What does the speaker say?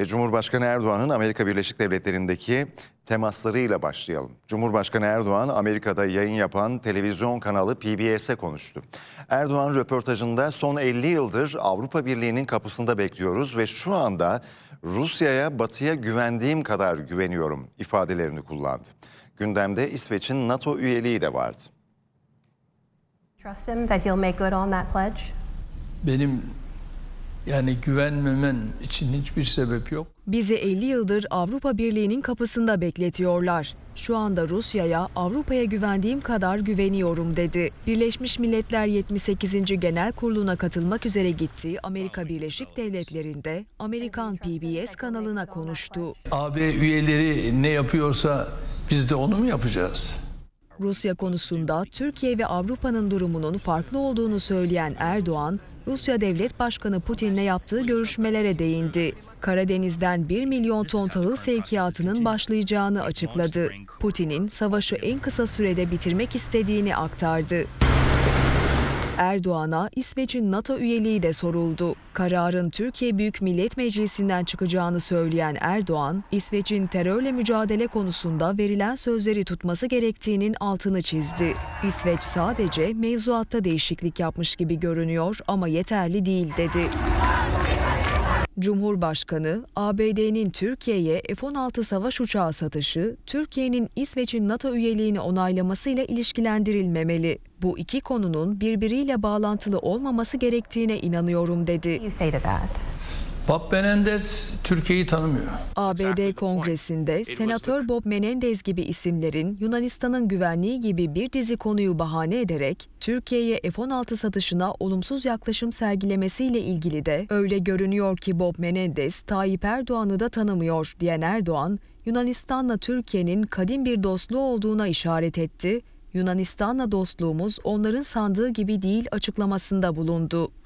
ve Cumhurbaşkanı Erdoğan'ın Amerika Birleşik Devletleri'ndeki temaslarıyla başlayalım. Cumhurbaşkanı Erdoğan Amerika'da yayın yapan televizyon kanalı PBS'e konuştu. Erdoğan röportajında son 50 yıldır Avrupa Birliği'nin kapısında bekliyoruz ve şu anda Rusya'ya batıya güvendiğim kadar güveniyorum ifadelerini kullandı. Gündemde İsveç'in NATO üyeliği de vardı. Trust him that that he'll make good on pledge. Benim yani güvenmemen için hiçbir sebep yok. Bizi 50 yıldır Avrupa Birliği'nin kapısında bekletiyorlar. Şu anda Rusya'ya, Avrupa'ya güvendiğim kadar güveniyorum dedi. Birleşmiş Milletler 78. Genel Kurulu'na katılmak üzere gittiği Amerika Birleşik Devletleri'nde Amerikan PBS kanalına konuştu. AB üyeleri ne yapıyorsa biz de onu mu yapacağız? Rusya konusunda Türkiye ve Avrupa'nın durumunun farklı olduğunu söyleyen Erdoğan, Rusya Devlet Başkanı Putin'le yaptığı görüşmelere değindi. Karadeniz'den 1 milyon ton tahıl sevkiyatının başlayacağını açıkladı. Putin'in savaşı en kısa sürede bitirmek istediğini aktardı. Erdoğan'a İsveç'in NATO üyeliği de soruldu. Kararın Türkiye Büyük Millet Meclisi'nden çıkacağını söyleyen Erdoğan, İsveç'in terörle mücadele konusunda verilen sözleri tutması gerektiğinin altını çizdi. İsveç sadece mevzuatta değişiklik yapmış gibi görünüyor ama yeterli değil dedi. Cumhurbaşkanı, ABD'nin Türkiye'ye F-16 savaş uçağı satışı, Türkiye'nin İsveç'in NATO üyeliğini onaylamasıyla ilişkilendirilmemeli. Bu iki konunun birbiriyle bağlantılı olmaması gerektiğine inanıyorum dedi. Bob Menendez Türkiye'yi tanımıyor. ABD Kongresi'nde Senatör Bob Menendez gibi isimlerin Yunanistan'ın güvenliği gibi bir dizi konuyu bahane ederek Türkiye'ye F-16 satışına olumsuz yaklaşım sergilemesiyle ilgili de öyle görünüyor ki Bob Menendez Tayyip Erdoğan'ı da tanımıyor diyen Erdoğan, Yunanistan'la Türkiye'nin kadim bir dostluğu olduğuna işaret etti Yunanistan'la dostluğumuz onların sandığı gibi değil açıklamasında bulundu.